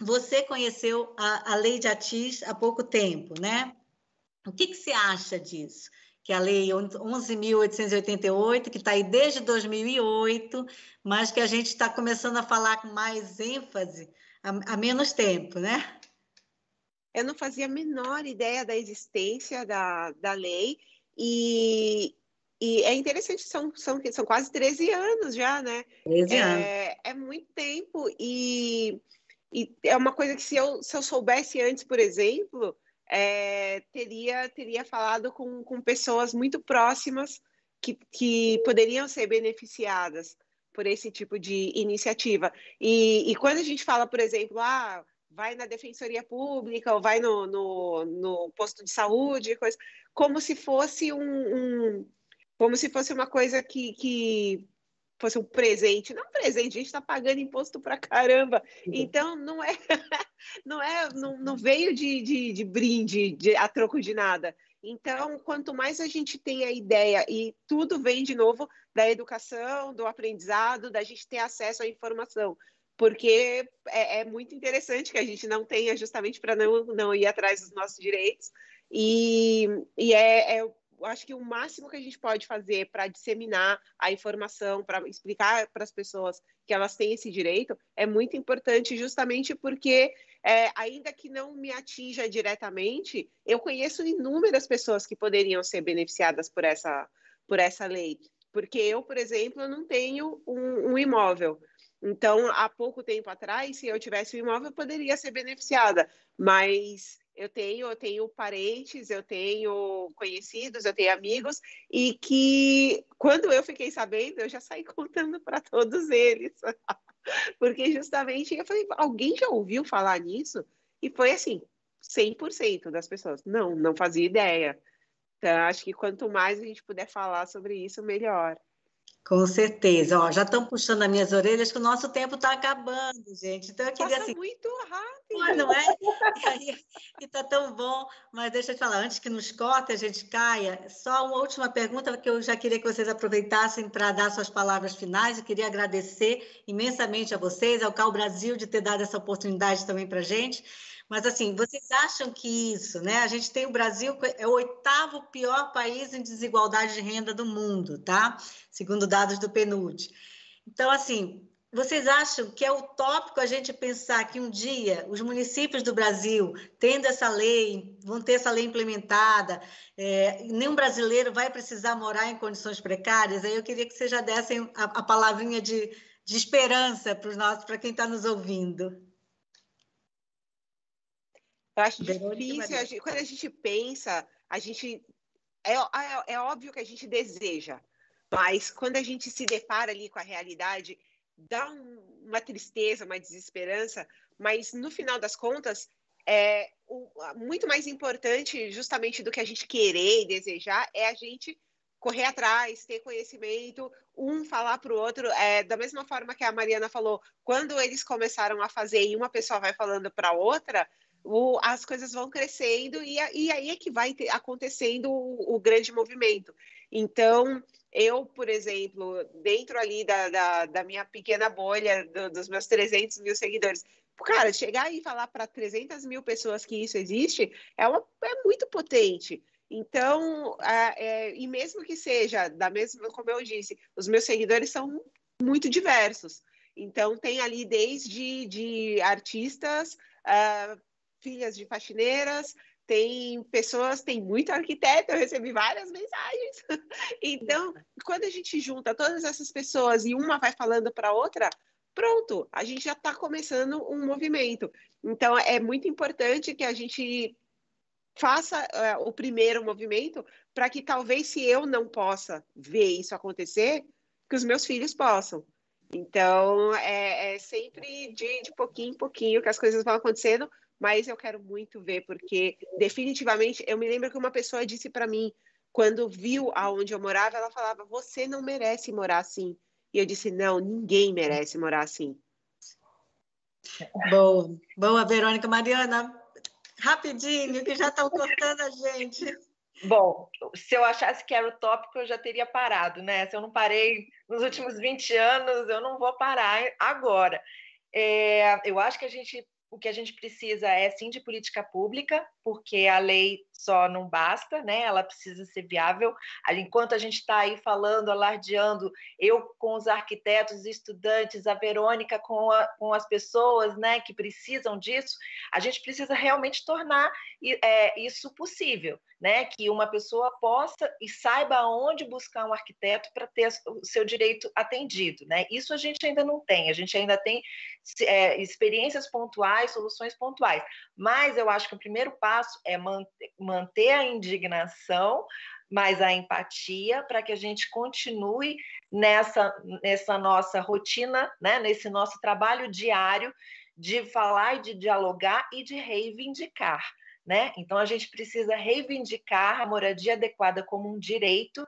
você conheceu a, a Lei de Atis há pouco tempo, né? O que, que você acha disso? que é a Lei 11.888, que está aí desde 2008, mas que a gente está começando a falar com mais ênfase há menos tempo, né? Eu não fazia a menor ideia da existência da, da lei e, e é interessante, são, são, são quase 13 anos já, né? 13 é, anos. É, é muito tempo e, e é uma coisa que se eu, se eu soubesse antes, por exemplo, é, teria, teria falado com, com pessoas muito próximas que, que poderiam ser beneficiadas por esse tipo de iniciativa. E, e quando a gente fala, por exemplo, ah, vai na defensoria pública ou vai no, no, no posto de saúde, coisa, como se fosse um, um, como se fosse uma coisa que, que fosse um presente. Não um presente, a gente está pagando imposto para caramba. Uhum. Então não é não é, não, não veio de, de, de brinde, de, a troco de nada. Então, quanto mais a gente tem a ideia, e tudo vem de novo da educação, do aprendizado, da gente ter acesso à informação, porque é, é muito interessante que a gente não tenha justamente para não, não ir atrás dos nossos direitos. E, e é, é acho que o máximo que a gente pode fazer para disseminar a informação, para explicar para as pessoas que elas têm esse direito, é muito importante, justamente porque é, ainda que não me atinja diretamente, eu conheço inúmeras pessoas que poderiam ser beneficiadas por essa, por essa lei. Porque eu, por exemplo, não tenho um, um imóvel. Então, há pouco tempo atrás, se eu tivesse um imóvel, eu poderia ser beneficiada. Mas eu tenho, eu tenho parentes, eu tenho conhecidos, eu tenho amigos, e que quando eu fiquei sabendo, eu já saí contando para todos eles. Porque justamente eu falei, alguém já ouviu falar nisso? E foi assim, 100% das pessoas, não, não fazia ideia. Então, acho que quanto mais a gente puder falar sobre isso, melhor. Com certeza. Ó, já estão puxando as minhas orelhas que o nosso tempo está acabando, gente. Então, eu queria Passa assim. muito rápido. Não é? E está tão bom. Mas deixa eu te falar, antes que nos corte, a gente caia, só uma última pergunta que eu já queria que vocês aproveitassem para dar suas palavras finais. Eu queria agradecer imensamente a vocês, ao Cal Brasil, de ter dado essa oportunidade também para a gente. Mas assim, vocês acham que isso, né? A gente tem o Brasil é o oitavo pior país em desigualdade de renda do mundo, tá? Segundo dados do PNUD. Então, assim, vocês acham que é utópico a gente pensar que um dia os municípios do Brasil, tendo essa lei, vão ter essa lei implementada, é, nenhum brasileiro vai precisar morar em condições precárias? Aí eu queria que vocês já dessem a, a palavrinha de, de esperança para quem está nos ouvindo. Eu acho difícil. A gente, quando a gente pensa, a gente. É, é, é óbvio que a gente deseja, mas quando a gente se depara ali com a realidade, dá um, uma tristeza, uma desesperança, mas no final das contas, é o, muito mais importante, justamente, do que a gente querer e desejar, é a gente correr atrás, ter conhecimento, um falar para o outro. É, da mesma forma que a Mariana falou, quando eles começaram a fazer e uma pessoa vai falando para outra, o, as coisas vão crescendo e, e aí é que vai ter, acontecendo o, o, grande movimento. Então, eu, por exemplo, dentro ali da, da, da minha pequena bolha, do, dos meus 300 mil seguidores, cara, chegar e falar para 300 mil pessoas que isso existe é, uma, é muito potente. Então, é, é, e mesmo que seja, da mesma, como eu disse, os meus seguidores são muito diversos. Então, tem ali desde de artistas uh, filhas de faxineiras, tem pessoas, tem muito arquiteto, eu recebi várias mensagens. Então, quando a gente junta todas essas pessoas e uma vai falando para outra, pronto, a gente já está começando um movimento. Então, é muito importante que a gente faça uh, o primeiro movimento para que talvez se eu não possa ver isso acontecer, que os meus filhos possam. Então, é, é sempre de, de pouquinho em pouquinho que as coisas vão acontecendo, mas eu quero muito ver, porque definitivamente eu me lembro que uma pessoa disse para mim, quando viu aonde eu morava, ela falava: Você não merece morar assim. E eu disse: Não, ninguém merece morar assim. bom boa, Verônica. Mariana, rapidinho, que já estão cortando a gente. Bom, se eu achasse que era o tópico, eu já teria parado, né? Se eu não parei nos últimos 20 anos, eu não vou parar agora. É, eu acho que a gente o que a gente precisa é sim de política pública, porque a lei só não basta, né? Ela precisa ser viável. Enquanto a gente está aí falando, alardeando, eu com os arquitetos, estudantes, a Verônica com, a, com as pessoas, né, que precisam disso, a gente precisa realmente tornar é, isso possível, né? Que uma pessoa possa e saiba onde buscar um arquiteto para ter o seu direito atendido, né? Isso a gente ainda não tem. A gente ainda tem é, experiências pontuais, soluções pontuais. Mas eu acho que o primeiro passo passo é manter a indignação, mas a empatia, para que a gente continue nessa, nessa nossa rotina, né? nesse nosso trabalho diário de falar e de dialogar e de reivindicar. Né? Então, a gente precisa reivindicar a moradia adequada como um direito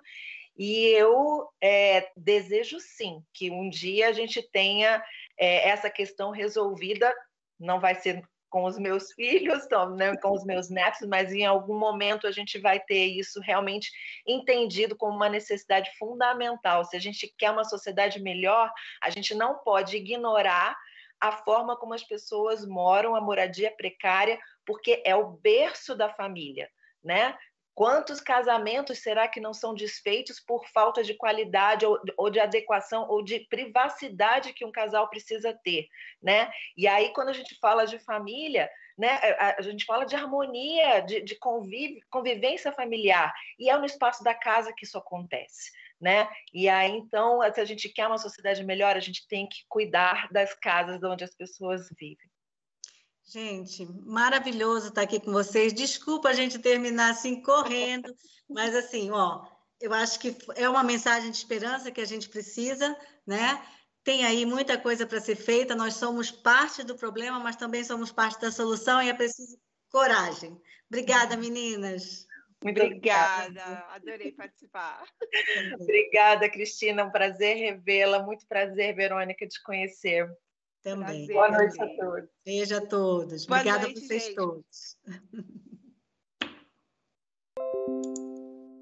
e eu é, desejo sim que um dia a gente tenha é, essa questão resolvida. Não vai ser com os meus filhos, né, com os meus netos, mas em algum momento a gente vai ter isso realmente entendido como uma necessidade fundamental. Se a gente quer uma sociedade melhor, a gente não pode ignorar a forma como as pessoas moram, a moradia precária, porque é o berço da família. Né? Quantos casamentos será que não são desfeitos por falta de qualidade ou, de adequação ou de privacidade que um casal precisa ter, né? E aí quando a gente fala de família, né, a, gente fala de harmonia, de, de conviv convivência familiar e é no espaço da casa que isso acontece. Né? E aí, então, se a gente quer uma sociedade melhor, a gente tem que cuidar das casas onde as pessoas vivem. Gente, maravilhoso estar aqui com vocês. Desculpa a gente terminar assim correndo, mas assim, ó, eu acho que é uma mensagem de esperança que a gente precisa, né? Tem aí muita coisa para ser feita. Nós somos parte do problema, mas também somos parte da solução e é preciso coragem. Obrigada, meninas. Muito obrigada. obrigada. adorei participar. obrigada, Cristina, um prazer revê-la, muito prazer, Verônica, te conhecer. Também. Prazer, Boa noite a todos. Beijo a todos. Boa Obrigada a vocês gente. todos.